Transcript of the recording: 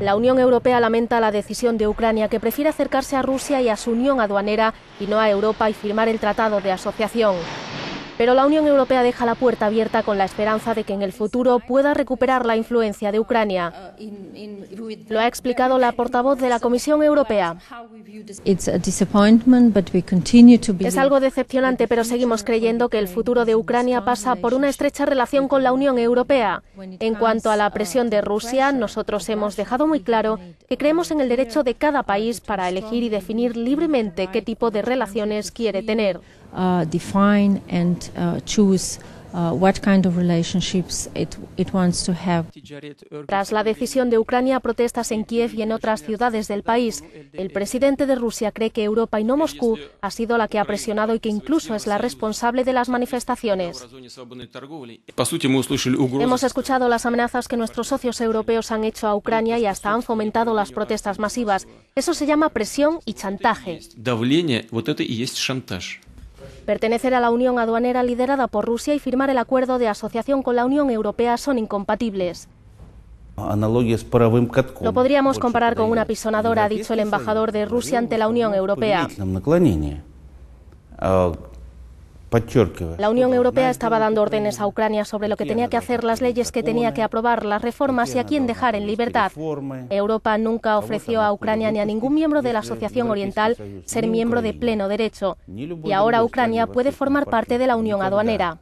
La Unión Europea lamenta la decisión de Ucrania, que prefiere acercarse a Rusia y a su unión aduanera y no a Europa y firmar el Tratado de Asociación. Pero la Unión Europea deja la puerta abierta con la esperanza de que en el futuro pueda recuperar la influencia de Ucrania. Lo ha explicado la portavoz de la Comisión Europea. Es algo decepcionante, pero seguimos creyendo que el futuro de Ucrania pasa por una estrecha relación con la Unión Europea. En cuanto a la presión de Rusia, nosotros hemos dejado muy claro que creemos en el derecho de cada país para elegir y definir libremente qué tipo de relaciones quiere tener. Uh, choose Tras la decisión de Ucrania, protestas en Kiev y en otras ciudades del país. El presidente de Rusia cree que Europa y no Moscú ha sido la que ha presionado y que incluso es la responsable de las manifestaciones. Hemos escuchado las amenazas que nuestros socios europeos han hecho a Ucrania y hasta han fomentado las protestas masivas. Eso se llama presión y chantaje. Pertenecer a la Unión Aduanera liderada por Rusia y firmar el acuerdo de asociación con la Unión Europea son incompatibles. Lo podríamos comparar con una pisonadora, ha dicho el embajador de Rusia ante la Unión Europea. La Unión Europea estaba dando órdenes a Ucrania sobre lo que tenía que hacer, las leyes que tenía que aprobar, las reformas y a quién dejar en libertad. Europa nunca ofreció a Ucrania ni a ningún miembro de este la Asociación Oriental ser miembro de pleno derecho. Y ahora Ucrania puede formar parte de la Unión Aduanera.